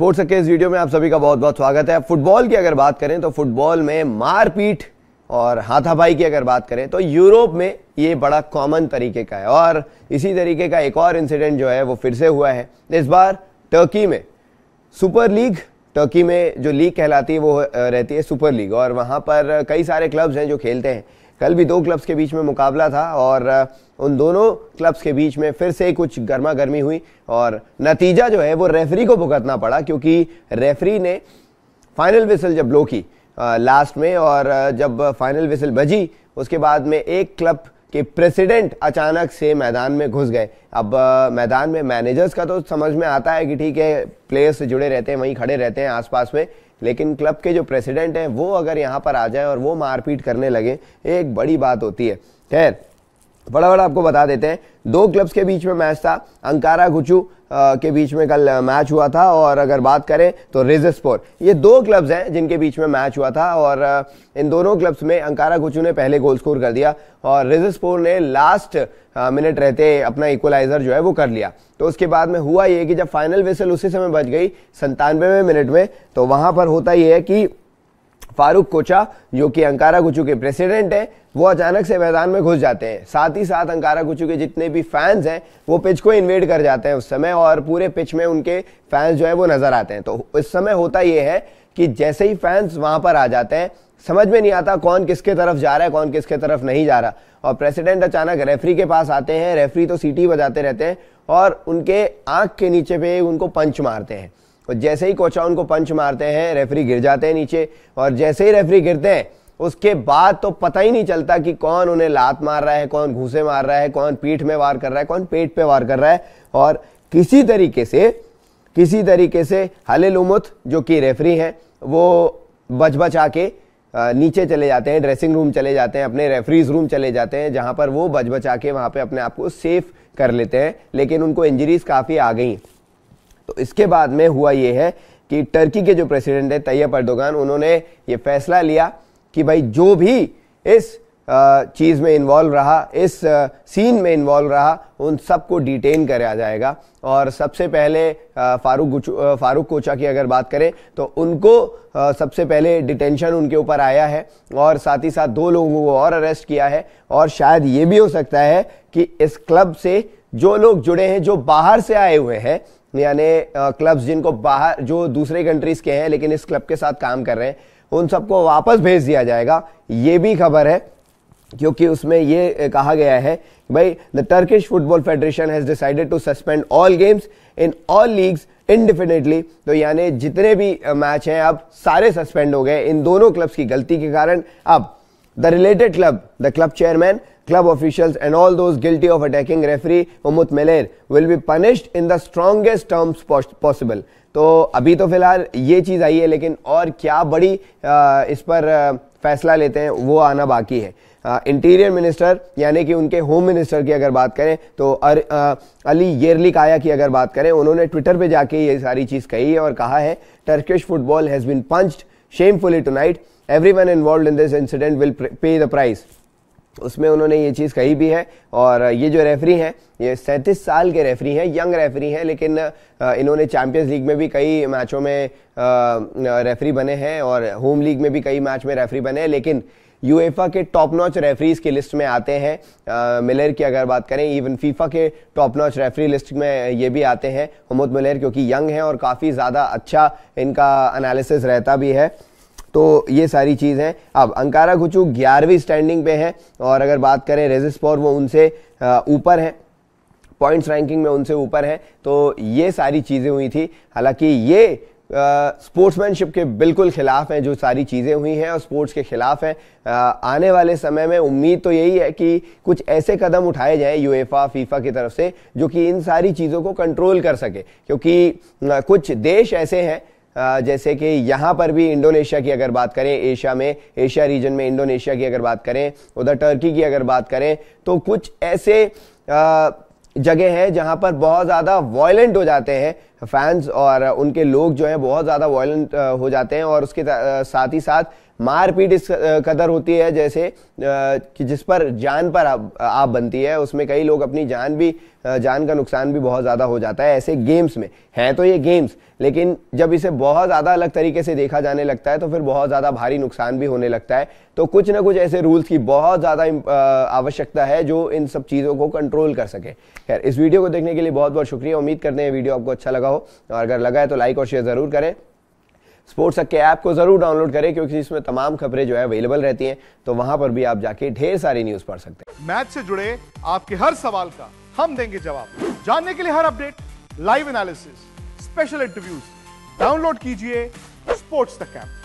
Sports के इस video में आप सभी का बहुत बहुत स्वागत है फुटबॉल की अगर बात करें तो फुटबॉल में मारपीट और हाथापाई की अगर बात करें तो यूरोप में ये बड़ा कॉमन तरीके का है और इसी तरीके का एक और इंसिडेंट जो है वो फिर से हुआ है इस बार टर्की में सुपर लीग टर्की में जो लीग कहलाती है वो रहती है सुपर लीग और वहाँ पर कई सारे क्लब्स हैं जो खेलते हैं कल भी दो क्लब्स के बीच में मुकाबला था और उन दोनों क्लब्स के बीच में फिर से कुछ गर्मा गर्मी हुई और नतीजा जो है वो रेफरी को भुगतना पड़ा क्योंकि रेफरी ने फाइनल विसल जब लो की लास्ट में और जब फाइनल विसल बजी उसके बाद में एक क्लब के प्रेसिडेंट अचानक से मैदान में घुस गए अब मैदान में मैनेजर्स का तो समझ में आता है कि ठीक है प्लेयर्स जुड़े रहते हैं वहीं खड़े रहते हैं आसपास में लेकिन क्लब के जो प्रेसिडेंट हैं वो अगर यहाँ पर आ जाए और वो मारपीट करने लगे एक बड़ी बात होती है खैर बड़ा आपको बता देते हैं दो क्लब्स के बीच में मैच था अंकारा गुचू के बीच में कल मैच हुआ था और अगर बात करें तो रिजस्पोर ये दो क्लब्स हैं जिनके बीच में मैच हुआ था और इन दोनों क्लब्स में अंकारा कुचू ने पहले गोल स्कोर कर दिया और रिजस्पोर ने लास्ट मिनट रहते अपना इक्वलाइजर जो है वो कर लिया तो उसके बाद में हुआ ये कि जब फाइनल वेसल उसी समय बच गई संतानवे मिनट में तो वहाँ पर होता ये है कि फारूक कोचा जो कि अंकारा गुचू के प्रेसिडेंट हैं वो अचानक से मैदान में घुस जाते हैं साथ ही साथ अंकारा गुचू के जितने भी फैंस हैं वो पिच को इन्वेड कर जाते हैं उस समय और पूरे पिच में उनके फैंस जो है वो नजर आते हैं तो इस समय होता ये है कि जैसे ही फैंस वहाँ पर आ जाते हैं समझ में नहीं आता कौन किसके तरफ जा रहा है कौन किसके तरफ नहीं जा रहा और प्रेसिडेंट अचानक रेफरी के पास आते हैं रेफरी तो सीटी बजाते रहते हैं और उनके आँख के नीचे पे उनको पंच मारते हैं और तो जैसे ही कोचाउन को पंच मारते हैं रेफरी गिर जाते हैं नीचे और जैसे ही रेफरी गिरते हैं उसके बाद तो पता ही नहीं चलता कि कौन उन्हें लात मार रहा है कौन घूसे मार रहा है कौन पीठ में वार कर रहा है कौन पेट पे वार कर रहा है और किसी तरीके से किसी तरीके से हले उमुत जो कि रेफरी हैं वो बच बचा के नीचे चले जाते हैं ड्रेसिंग रूम चले जाते हैं अपने रेफरीज रूम चले जाते हैं जहाँ पर वो बच बचा के वहाँ पर अपने आप को सेफ कर लेते हैं लेकिन उनको इंजरीज काफ़ी आ गई तो इसके बाद में हुआ ये है कि टर्की के जो प्रेसिडेंट है तैयब अर्दोगान उन्होंने ये फैसला लिया कि भाई जो भी इस चीज़ में इन्वॉल्व रहा इस सीन में इन्वॉल्व रहा उन सबको डिटेन करा जाएगा और सबसे पहले फारूक फारूक कोचा की अगर बात करें तो उनको सबसे पहले डिटेंशन उनके ऊपर आया है और साथ ही साथ दो लोगों को और अरेस्ट किया है और शायद ये भी हो सकता है कि इस क्लब से जो लोग जुड़े हैं जो बाहर से आए हुए हैं यानी क्लब्स जिनको बाहर जो दूसरे कंट्रीज के हैं लेकिन इस क्लब के साथ काम कर रहे हैं उन सबको वापस भेज दिया जाएगा ये भी खबर है क्योंकि उसमें ये कहा गया है भाई the Turkish football federation has decided to suspend all games in all leagues indefinitely तो यानी जितने भी मैच हैं अब सारे सस्पेंड हो गए इन दोनों क्लब्स की गलती के कारण अब the related club the club chairman club officials and all those guilty of attacking referee Umut Meler will be punished in the strongest terms possible. तो अभी तो फिलहाल ये चीज़ आई है लेकिन और क्या बड़ी इस पर फैसला लेते हैं वो आना बाकी है इंटीरियर मिनिस्टर यानी कि उनके होम मिनिस्टर की अगर बात करें तो अर, आ, अली येरली काया की अगर बात करें उन्होंने ट्विटर पे जाके ये सारी चीज़ कही है और कहा है Turkish football has been punched shamefully tonight everyone involve in this incident will pay the price उसमें उन्होंने ये चीज़ कही भी है और ये जो रेफरी हैं ये सैंतीस साल के रेफरी हैं यंग रेफरी हैं लेकिन इन्होंने चैंपियंस लीग में भी कई मैचों में रेफरी बने हैं और होम लीग में भी कई मैच में रेफरी बने हैं लेकिन यूएफा के टॉप नॉच रेफरीज की लिस्ट में आते हैं मिलर की अगर बात करें इवन फीफा के टॉप नॉच रेफरी लिस्ट में ये भी आते हैं हमूद मिलर क्योंकि यंग हैं और काफ़ी ज़्यादा अच्छा इनका एनालिसिस रहता भी है तो ये सारी चीज़ हैं अब अंकारा गुचू ग्यारहवीं स्टैंडिंग पे है और अगर बात करें रेजिस्पोर वो उनसे ऊपर है पॉइंट्स रैंकिंग में उनसे ऊपर है तो ये सारी चीज़ें हुई थी हालांकि ये स्पोर्ट्समैनशिप के बिल्कुल खिलाफ हैं जो सारी चीज़ें हुई हैं और स्पोर्ट्स के खिलाफ हैं आने वाले समय में उम्मीद तो यही है कि कुछ ऐसे कदम उठाए जाएं यूएफा फीफा की तरफ से जो कि इन सारी चीज़ों को कंट्रोल कर सके क्योंकि कुछ देश ऐसे हैं जैसे कि यहाँ पर भी इंडोनेशिया की अगर बात करें एशिया में एशिया रीजन में इंडोनेशिया की अगर बात करें उधर टर्की की अगर बात करें तो कुछ ऐसे जगह हैं जहाँ पर बहुत ज़्यादा वॉयलेंट हो जाते हैं फैंस और उनके लोग जो है बहुत ज़्यादा वॉयलेंट हो जाते हैं और उसके साथ ही साथ मारपीट इस कदर होती है जैसे कि जिस पर जान पर आप, बनती है उसमें कई लोग अपनी जान भी जान का नुकसान भी बहुत ज़्यादा हो जाता है ऐसे गेम्स में हैं तो ये गेम्स लेकिन जब इसे बहुत ज़्यादा अलग तरीके से देखा जाने लगता है तो फिर बहुत ज़्यादा भारी नुकसान भी होने लगता है तो कुछ ना कुछ ऐसे रूल्स की बहुत ज़्यादा आवश्यकता है जो इन सब चीज़ों को कंट्रोल कर सके खैर इस वीडियो को देखने के लिए बहुत बहुत शुक्रिया उम्मीद करते हैं वीडियो आपको अच्छा लगा हो और अगर लगा है तो लाइक और शेयर ज़रूर करें स्पोर्ट्स हक के ऐप को ज़रूर डाउनलोड करें क्योंकि इसमें तमाम खबरें जो है अवेलेबल रहती हैं तो वहां पर भी आप जाके ढेर सारी न्यूज़ पढ़ सकते हैं मैच से जुड़े आपके हर सवाल का हम देंगे जवाब जानने के लिए हर update live analysis special interviews download कीजिए स्पोर्ट्स तक ऐप